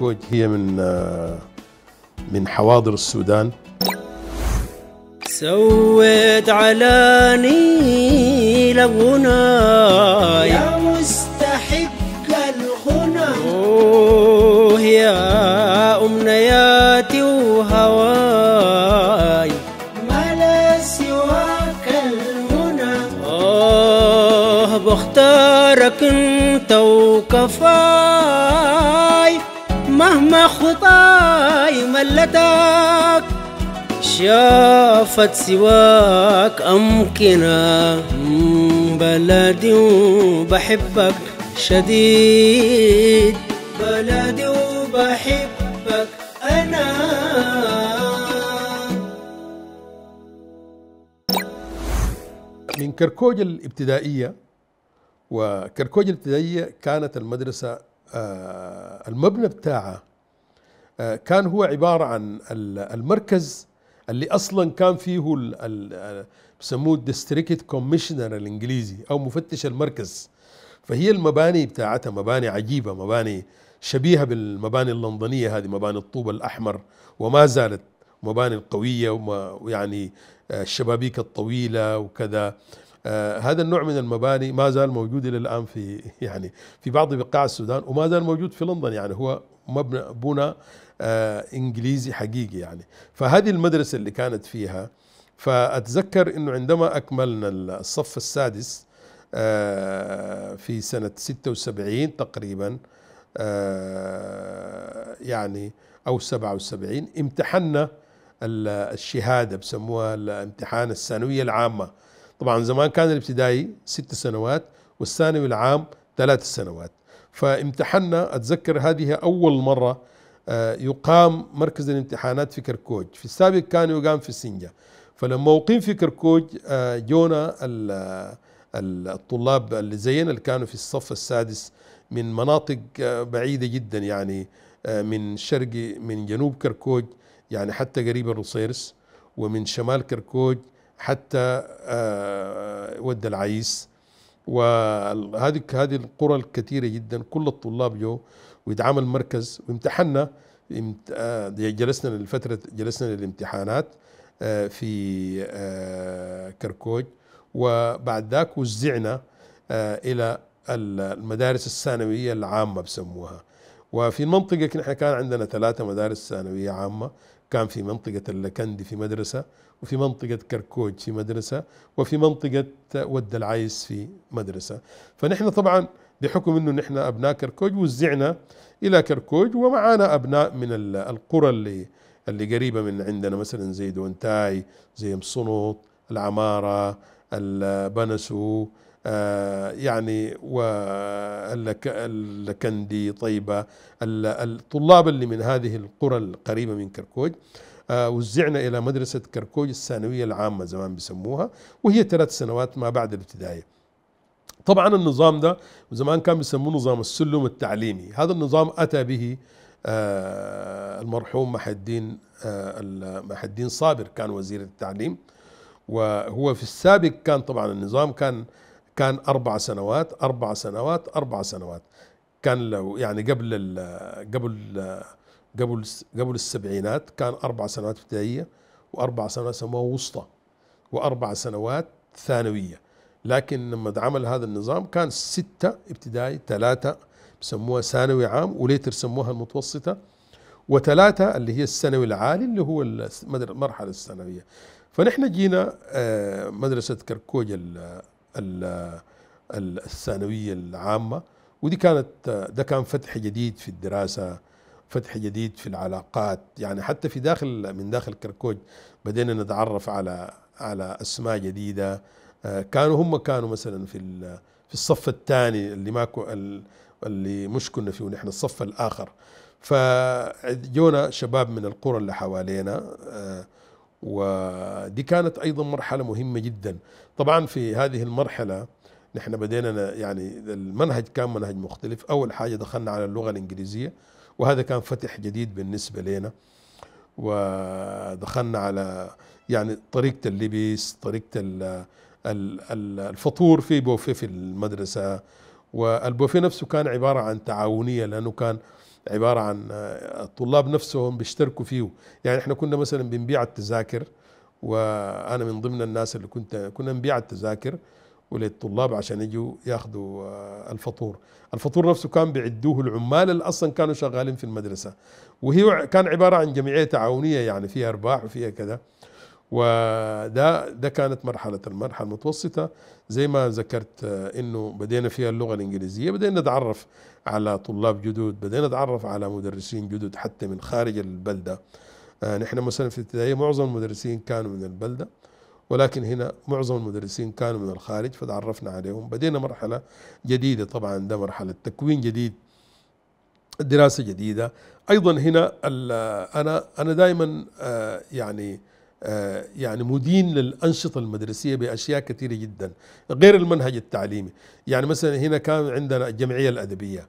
الكويت هي من آه، من حواضر السودان سويت على نيل يا مستحق الغنى اوه يا امنياتي وهواي ما لا سواك الغنى اوه بختارك انت وكفاك خطاي ملتك شافت سواك أمكنة بلدي وبحبك شديد بلدي وبحبك أنا من كركوج الابتدائية وكركوج الابتدائية كانت المدرسة آه، المبنى بتاعها آه، كان هو عبارة عن المركز اللي أصلا كان فيه بسموه الديستريكت كوميشنر الإنجليزي أو مفتش المركز فهي المباني بتاعتها مباني عجيبة مباني شبيهة بالمباني اللندنية هذه مباني الطوب الأحمر وما زالت مباني القوية ويعني آه، الشبابيك الطويلة وكذا آه هذا النوع من المباني ما زال موجود الى الان في يعني في بعض بقاع السودان وما زال موجود في لندن يعني هو مبنى بنى آه انجليزي حقيقي يعني فهذه المدرسه اللي كانت فيها فاتذكر انه عندما اكملنا الصف السادس آه في سنه 76 تقريبا آه، يعني او 77 امتحنا الشهاده بسموها الامتحان الثانويه العامه طبعا زمان كان الابتدائي ست سنوات والثانوي العام ثلاث سنوات فامتحنا أتذكر هذه أول مرة آه، يقام مركز الامتحانات في كركوج في السابق كان يقام في سنجا فلما أقيم في كركوج آه، جونا آه، الطلاب اللي زينا اللي كانوا في الصف السادس من مناطق بعيدة جدا يعني من شرق من جنوب كركوج يعني حتى قريب الرصيرس ومن شمال كركوج حتى آه، ود العيس وهذه هذه القرى الكثيره جدا كل الطلاب جو ويدعم المركز وامتحنا آه، جلسنا للفتره جلسنا للامتحانات آه، في كركوج وبعد ذاك وزعنا الى المدارس الثانويه العامه بسموها وفي المنطقه نحن كان عندنا ثلاثه مدارس ثانويه عامه كان في منطقة اللكندي في مدرسة وفي منطقة كركوج في مدرسة وفي منطقة ود العيس في مدرسة فنحن طبعا بحكم انه نحن ابناء كركوج وزعنا الى كركوج ومعانا ابناء من القرى اللي اللي قريبة من عندنا مثلا زي دونتاي زي مصنط العمارة البنسو آه، يعني والكندي طيبة الطلاب اللي من هذه القرى القريبة من كركوج آه، وزعنا إلى مدرسة كركوج الثانوية العامة زمان بيسموها وهي ثلاث سنوات ما بعد الابتدائية طبعا النظام ده زمان كان بيسموه نظام السلم التعليمي هذا النظام أتى به آه، المرحوم محي الدين محي الدين صابر كان وزير التعليم وهو في السابق كان طبعا النظام كان كان أربع سنوات أربع سنوات أربع سنوات كان لو يعني قبل الـ قبل الـ قبل قبل السبعينات كان أربع سنوات ابتدائية وأربع سنوات سموها وسطى وأربع سنوات ثانوية لكن لما عمل هذا النظام كان ستة ابتدائي ثلاثة بسموها ثانوي عام وليتر سموها المتوسطة وثلاثة اللي هي الثانوي العالي اللي هو المرحلة الثانوية فنحن جينا آه، مدرسة كركوج الثانوية العامة ودي كانت ده كان فتح جديد في الدراسة فتح جديد في العلاقات يعني حتى في داخل من داخل كركوج بدينا نتعرف على على أسماء جديدة آه، كانوا هم كانوا مثلا في في الصف الثاني اللي ما اللي مش كنا فيه ونحن الصف الآخر فجونا شباب من القرى اللي حوالينا آه، ودي كانت ايضا مرحله مهمه جدا طبعا في هذه المرحله نحن بدينا يعني المنهج كان منهج مختلف اول حاجه دخلنا على اللغه الانجليزيه وهذا كان فتح جديد بالنسبه لنا ودخلنا على يعني طريقه اللبس طريقه الفطور في بوفيه في المدرسه والبوفيه نفسه كان عباره عن تعاونيه لانه كان عباره عن آه، الطلاب نفسهم بيشتركوا فيه يعني احنا كنا مثلا بنبيع التذاكر وانا من ضمن الناس اللي كنت كنا نبيع التذاكر وللطلاب عشان يجوا ياخذوا آه، الفطور الفطور نفسه كان بيعدوه العمال اللي اصلا كانوا شغالين في المدرسه وهي كان عباره عن جمعيه تعاونيه يعني فيها ارباح وفيها كذا وده ده كانت مرحلة المرحلة المتوسطة زي ما ذكرت آه، انه بدينا فيها اللغة الانجليزية بدينا نتعرف على طلاب جدد بدينا نتعرف على مدرسين جدد حتى من خارج البلدة آه، نحن مثلا في الابتدائية معظم المدرسين كانوا من البلدة ولكن هنا معظم المدرسين كانوا من الخارج فتعرفنا عليهم بدينا مرحلة جديدة طبعا ده مرحلة تكوين جديد دراسة جديدة أيضا هنا آه، أنا أنا دائما يعني آه، يعني مدين للأنشطة المدرسية بأشياء كثيرة جدا غير المنهج التعليمي يعني مثلا هنا كان عندنا الجمعية الأدبية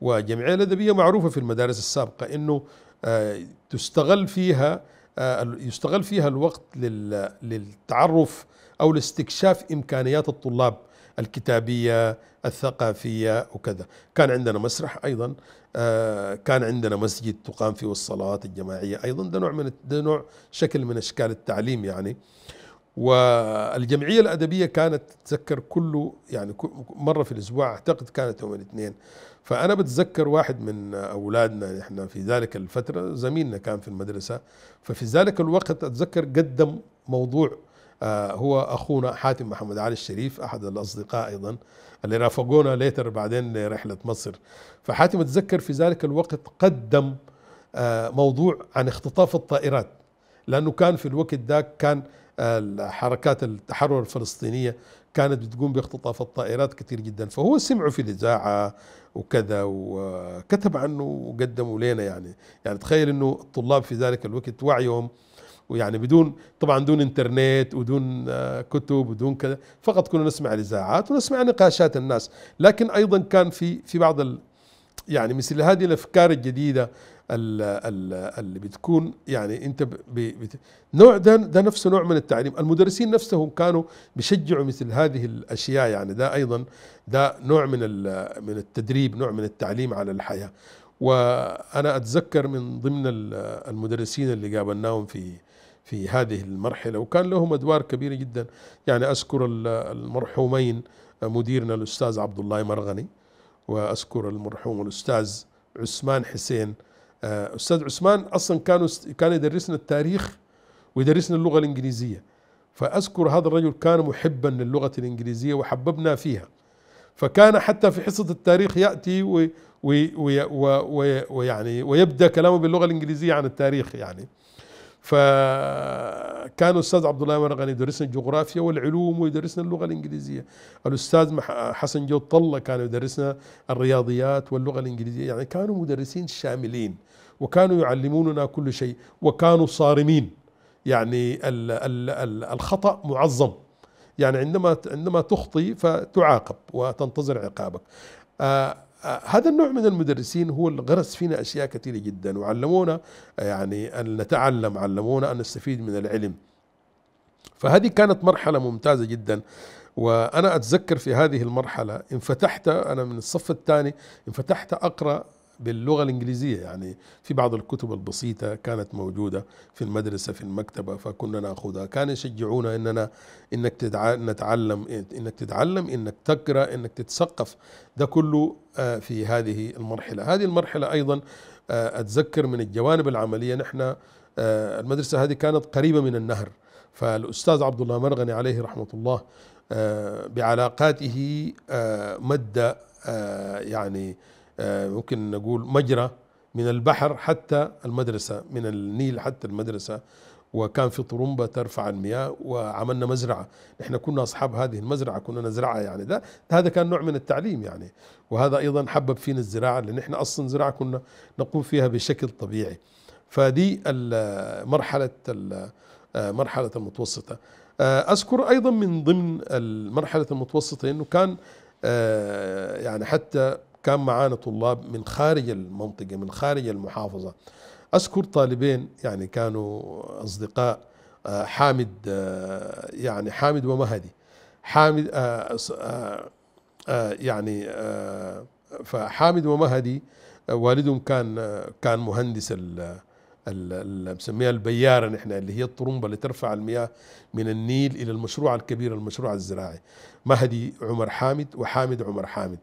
والجمعية الأدبية معروفة في المدارس السابقة أنه آه، تستغل فيها آه، يستغل فيها الوقت للتعرف أو لاستكشاف إمكانيات الطلاب الكتابية الثقافية وكذا كان عندنا مسرح أيضا آه، كان عندنا مسجد تقام فيه الصلوات الجماعية أيضا ده نوع من ده نوع شكل من أشكال التعليم يعني والجمعية الأدبية كانت تتذكر كله يعني مرة في الأسبوع أعتقد كانت يوم الاثنين فأنا بتذكر واحد من أولادنا إحنا في ذلك الفترة زميلنا كان في المدرسة ففي ذلك الوقت أتذكر قدم موضوع آه، هو اخونا حاتم محمد علي الشريف احد الاصدقاء ايضا اللي رافقونا ليتر بعدين لرحله مصر فحاتم اتذكر في ذلك الوقت قدم آه، موضوع عن اختطاف الطائرات لانه كان في الوقت ذاك كان آه، حركات التحرر الفلسطينيه كانت بتقوم باختطاف الطائرات كثير جدا فهو سمعه في الاذاعه وكذا وكتب عنه وقدمه لنا يعني يعني تخيل انه الطلاب في ذلك الوقت وعيهم ويعني بدون طبعا دون انترنت ودون آه، كتب ودون كذا فقط كنا نسمع الاذاعات ونسمع نقاشات الناس لكن ايضا كان في في بعض ال يعني مثل هذه الافكار الجديده اللي بتكون يعني انت نوع ده ده نفسه نوع من التعليم المدرسين نفسهم كانوا بيشجعوا مثل هذه الاشياء يعني ده ايضا ده نوع من من التدريب نوع من التعليم على الحياه وانا اتذكر من ضمن المدرسين اللي قابلناهم في في هذه المرحلة وكان لهم أدوار كبيرة جدا يعني أذكر المرحومين مديرنا الأستاذ عبد الله مرغني وأذكر المرحوم الأستاذ عثمان حسين آه، أستاذ عثمان أصلا كان كان يدرسنا التاريخ ويدرسنا اللغة الإنجليزية فأذكر هذا الرجل كان محبا للغة الإنجليزية وحببنا فيها فكان حتى في حصة التاريخ يأتي وي وي وي وي ويعني ويبدأ كلامه باللغة الإنجليزية عن التاريخ يعني فكان الاستاذ عبد الله ورغن يدرسنا الجغرافيا والعلوم ويدرسنا اللغه الانجليزيه الاستاذ حسن جو طله كان يدرسنا الرياضيات واللغه الانجليزيه يعني كانوا مدرسين شاملين وكانوا يعلموننا كل شيء وكانوا صارمين يعني الـ الـ الـ الخطا معظم يعني عندما عندما تخطي فتعاقب وتنتظر عقابك آه هذا النوع من المدرسين هو اللي غرس فينا اشياء كثيره جدا وعلمونا يعني ان نتعلم علمونا ان نستفيد من العلم فهذه كانت مرحله ممتازه جدا وانا اتذكر في هذه المرحله انفتحت انا من الصف الثاني انفتحت اقرا باللغة الإنجليزية يعني في بعض الكتب البسيطة كانت موجودة في المدرسة في المكتبة فكنا نأخذها كان يشجعونا إننا إنك نتعلم إنك تتعلم إنك تقرأ إنك تتثقف ده كله آه، في هذه المرحلة هذه المرحلة أيضا آه، أتذكر من الجوانب العملية نحن آه، المدرسة هذه كانت قريبة من النهر فالأستاذ عبد الله مرغني عليه رحمة الله بعلاقاته مد يعني آه، ممكن نقول مجرى من البحر حتى المدرسة من النيل حتى المدرسة وكان في طرمبة ترفع المياه وعملنا مزرعة نحن كنا أصحاب هذه المزرعة كنا نزرعها يعني ده هذا كان نوع من التعليم يعني وهذا أيضا حبب فينا الزراعة لأن احنا أصلا زراعة كنا نقوم فيها بشكل طبيعي فدي مرحلة آه، مرحلة المتوسطة آه، أذكر أيضا من ضمن المرحلة المتوسطة أنه كان يعني حتى كان معانا طلاب من خارج المنطقة من خارج المحافظة أذكر طالبين يعني كانوا أصدقاء آه، حامد آه، يعني حامد ومهدي حامد آه، يعني فحامد ومهدي والدهم كان كان مهندس بنسميها البياره نحن اللي هي الطرمبه اللي ترفع المياه من النيل الى المشروع الكبير المشروع الزراعي مهدي عمر حامد وحامد عمر حامد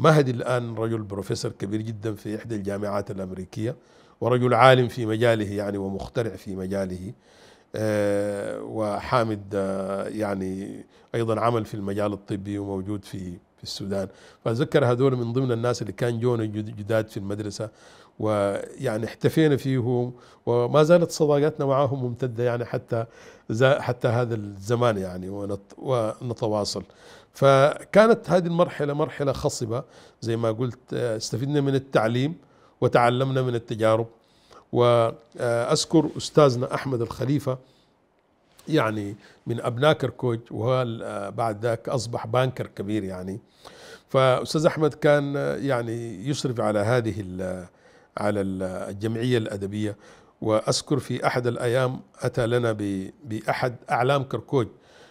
مهدي الآن رجل بروفيسور كبير جدا في إحدى الجامعات الأمريكية ورجل عالم في مجاله يعني ومخترع في مجاله آه، وحامد آه، يعني أيضا عمل في المجال الطبي وموجود في في السودان فذكر هذول من ضمن الناس اللي كان جونا جداد في المدرسة ويعني احتفينا فيهم وما زالت صداقتنا معهم ممتدة يعني حتى حتى هذا الزمان يعني ونتواصل فكانت هذه المرحلة مرحلة خصبة زي ما قلت آه، استفدنا من التعليم وتعلمنا من التجارب وأذكر أستاذنا أحمد الخليفة يعني من أبناء كركوج وبعد آه، ذاك أصبح بانكر كبير يعني فأستاذ أحمد كان آه، يعني يشرف على هذه على الجمعية الأدبية وأذكر في أحد الأيام أتى لنا بأحد أعلام كركوج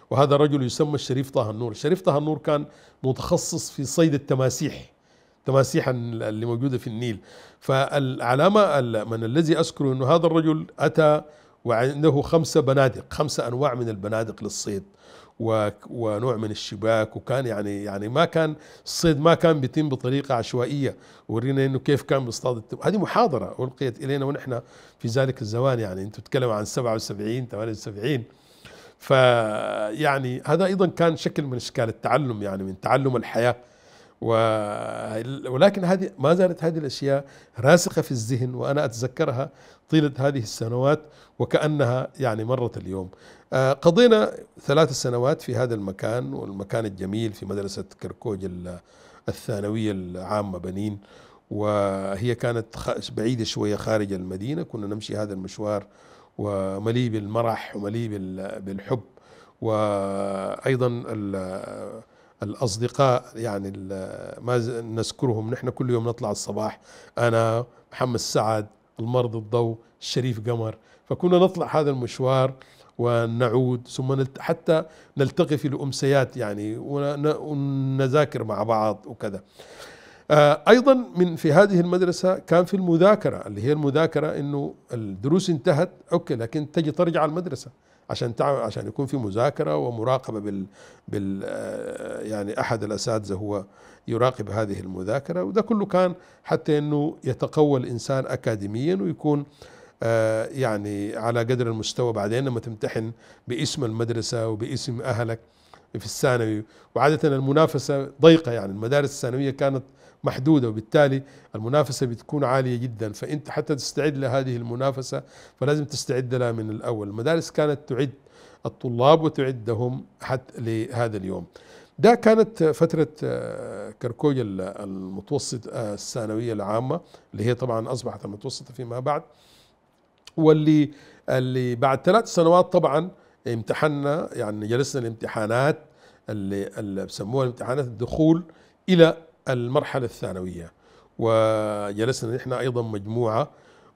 وهذا رجل يسمى الشريف طه النور الشريف طه النور كان متخصص في صيد التماسيح التماسيح اللي موجودة في النيل فالعلامة من الذي أذكر أنه هذا الرجل أتى وعنده خمسة بنادق خمسة أنواع من البنادق للصيد ونوع من الشباك وكان يعني يعني ما كان الصيد ما كان بيتم بطريقه عشوائيه ورينا انه كيف كان بيصطاد هذه محاضره القيت الينا ونحن في ذلك الزمان يعني انتم تتكلموا عن 77 78 فيعني هذا ايضا كان شكل من اشكال التعلم يعني من تعلم الحياه و... ولكن هذه ما زالت هذه الاشياء راسخه في الذهن وانا اتذكرها طيله هذه السنوات وكانها يعني مرت اليوم. آه، قضينا ثلاث سنوات في هذا المكان والمكان الجميل في مدرسه كركوج الثانويه العامه بنين وهي كانت بعيده شويه خارج المدينه كنا نمشي هذا المشوار ومليء بالمرح ومليء بالحب وايضا الاصدقاء يعني ما نذكرهم نحن كل يوم نطلع الصباح انا محمد سعد المرض الضوء الشريف قمر فكنا نطلع هذا المشوار ونعود ثم حتى نلتقي في الامسيات يعني ونذاكر مع بعض وكذا آه، ايضا من في هذه المدرسه كان في المذاكره اللي هي المذاكره انه الدروس انتهت اوكي لكن تجي ترجع المدرسه عشان تعمل عشان يكون في مذاكره ومراقبه بال, بال آه، يعني احد الاساتذه هو يراقب هذه المذاكره وده كله كان حتى انه يتقوى الانسان اكاديميا ويكون آه، يعني على قدر المستوى بعدين لما تمتحن باسم المدرسه وباسم اهلك في الثانوي وعاده المنافسه ضيقه يعني المدارس الثانويه كانت محدودة وبالتالي المنافسة بتكون عالية جدا فأنت حتى تستعد لهذه المنافسة فلازم تستعد لها من الأول المدارس كانت تعد الطلاب وتعدهم حتى لهذا اليوم ده كانت فترة آه، كركوج المتوسط آه، الثانوية العامة اللي هي طبعا أصبحت المتوسطة فيما بعد واللي اللي بعد ثلاث سنوات طبعا امتحنا يعني جلسنا الامتحانات اللي, اللي بسموها امتحانات الدخول إلى المرحلة الثانوية وجلسنا نحن أيضا مجموعة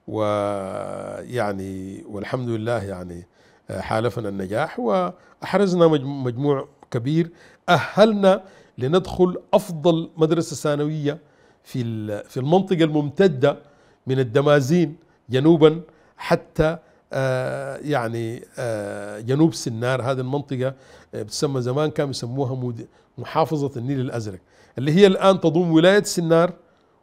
ويعني والحمد لله يعني آه، حالفنا النجاح وأحرزنا مجموع كبير أهلنا لندخل أفضل مدرسة ثانوية في في المنطقة الممتدة من الدمازين جنوبا حتى آه، يعني آه، جنوب سنار هذه المنطقة بتسمى زمان كانوا يسموها محافظة النيل الأزرق اللي هي الآن تضم ولاية سنار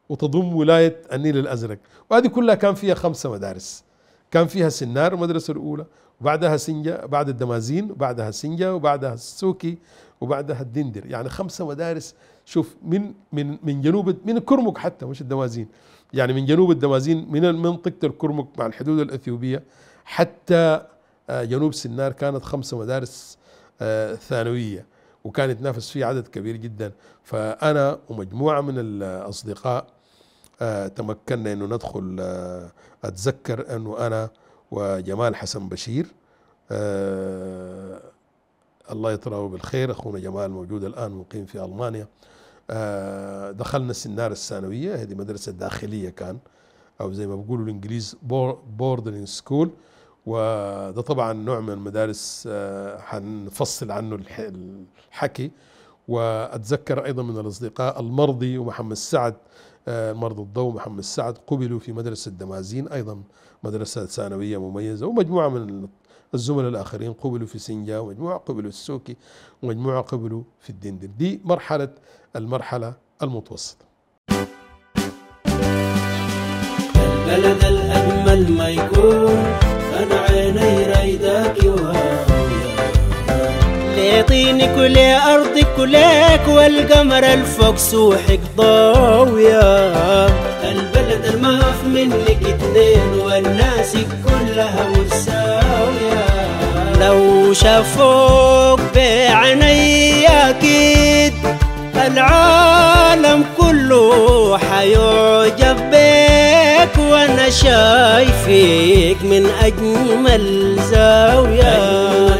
وتضم ولاية النيل الأزرق وهذه كلها كان فيها خمسة مدارس كان فيها سنار المدرسة الأولى وبعدها سنجة بعد الدمازين وبعدها سنجة وبعدها السوكي وبعدها الدندر يعني خمسة مدارس شوف من من من جنوب من الكرمك حتى مش الدمازين يعني من جنوب الدمازين من منطقة الكرمك مع الحدود الأثيوبية حتى آه، جنوب سنار كانت خمسة مدارس آه، ثانوية وكان يتنافس فيه عدد كبير جدا فأنا ومجموعة من الأصدقاء آه، تمكنا أنه ندخل آه، أتذكر أنه أنا وجمال حسن بشير آه، الله يطرأه بالخير أخونا جمال موجود الآن مقيم في ألمانيا دخلنا السنار الثانوية هذه مدرسة داخلية كان أو زي ما بيقولوا الإنجليز بوردرين سكول وده طبعا نوع من المدارس آه، هنفصل عنه الحكي واتذكر ايضا من الاصدقاء المرضي ومحمد سعد آه، مرضى الضوء محمد سعد قبلوا في مدرسه دمازين ايضا مدرسه ثانويه مميزه ومجموعه من الزملاء الاخرين قبلوا في سنجا ومجموعه قبلوا في السوكي ومجموعه قبلوا في الدندن دي مرحله المرحله المتوسطه البلد الاجمل ما يكون أنا عيني رايداك لطينك ولأرضك ولك والقمر الفوق سوحك ضاوية البلد المهف منك اتنين والناس كلها مساوية لو شافوك بعيني أكيد العالم كله حيوم شايفك من أجمل زاوية